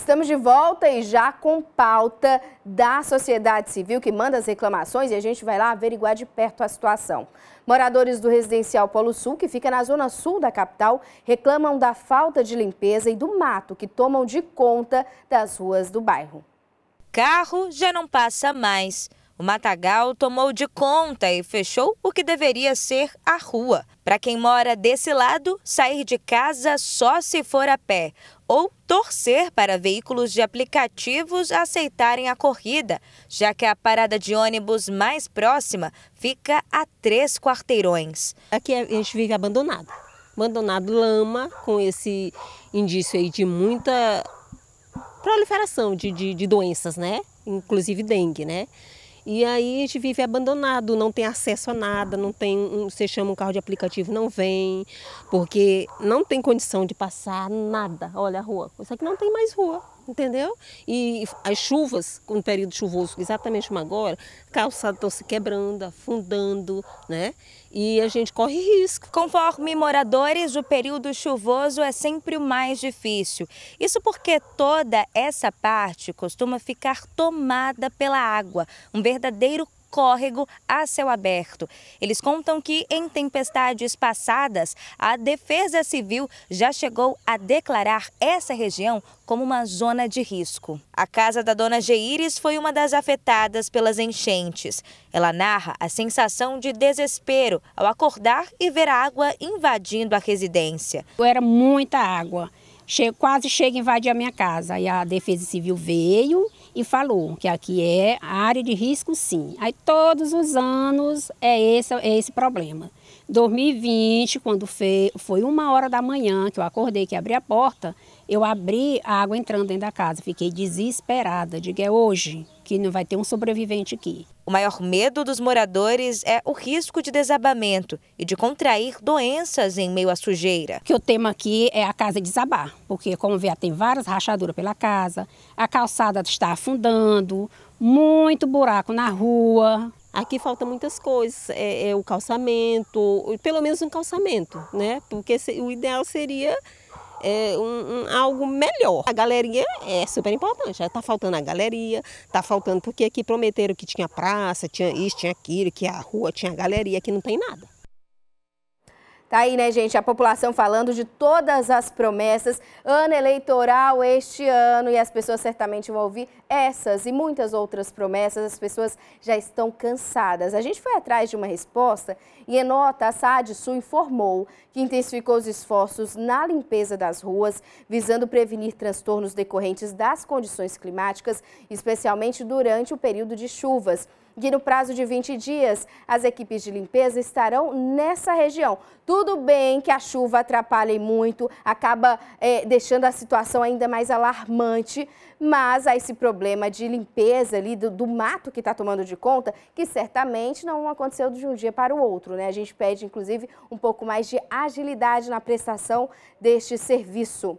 Estamos de volta e já com pauta da sociedade civil que manda as reclamações e a gente vai lá averiguar de perto a situação. Moradores do residencial Polo Sul, que fica na zona sul da capital, reclamam da falta de limpeza e do mato que tomam de conta das ruas do bairro. Carro já não passa mais. O matagal tomou de conta e fechou o que deveria ser a rua. Para quem mora desse lado, sair de casa só se for a pé ou torcer para veículos de aplicativos aceitarem a corrida, já que a parada de ônibus mais próxima fica a três quarteirões. Aqui a gente vive abandonado abandonado lama, com esse indício aí de muita proliferação de, de, de doenças, né? Inclusive dengue, né? E aí a gente vive abandonado, não tem acesso a nada, não tem. Você chama um carro de aplicativo, não vem, porque não tem condição de passar nada. Olha a rua. Isso aqui não tem mais rua entendeu? E as chuvas, com um período chuvoso, exatamente como agora, calçados estão se quebrando, afundando, né? E a gente corre risco. Conforme moradores, o período chuvoso é sempre o mais difícil. Isso porque toda essa parte costuma ficar tomada pela água, um verdadeiro córrego a céu aberto. Eles contam que em tempestades passadas, a Defesa Civil já chegou a declarar essa região como uma zona de risco. A casa da dona Geíris foi uma das afetadas pelas enchentes. Ela narra a sensação de desespero ao acordar e ver a água invadindo a residência. Era muita água. Chego, quase chega a invadir a minha casa. E a Defesa Civil veio e falou que aqui é área de risco sim. Aí todos os anos é esse, é esse problema. 2020, quando foi uma hora da manhã que eu acordei, que abri a porta, eu abri a água entrando dentro da casa. Fiquei desesperada. Digo, é hoje que não vai ter um sobrevivente aqui. O maior medo dos moradores é o risco de desabamento e de contrair doenças em meio à sujeira. O que eu temo aqui é a casa desabar, porque, como vê, tem várias rachaduras pela casa, a calçada está afundando, muito buraco na rua, Aqui falta muitas coisas, é, é, o calçamento, pelo menos um calçamento, né? Porque o ideal seria é, um, um, algo melhor. A galeria é super importante, já está faltando a galeria, está faltando, porque aqui prometeram que tinha praça, tinha isso, tinha aquilo, que a rua tinha galeria, aqui não tem nada. Tá aí, né, gente, a população falando de todas as promessas. Ano eleitoral este ano e as pessoas certamente vão ouvir essas e muitas outras promessas. As pessoas já estão cansadas. A gente foi atrás de uma resposta e enota, a SADSU informou que intensificou os esforços na limpeza das ruas, visando prevenir transtornos decorrentes das condições climáticas, especialmente durante o período de chuvas. E no prazo de 20 dias, as equipes de limpeza estarão nessa região. Tudo bem que a chuva atrapalhe muito, acaba é, deixando a situação ainda mais alarmante, mas há esse problema de limpeza ali do, do mato que está tomando de conta, que certamente não aconteceu de um dia para o outro. Né? A gente pede, inclusive, um pouco mais de agilidade na prestação deste serviço.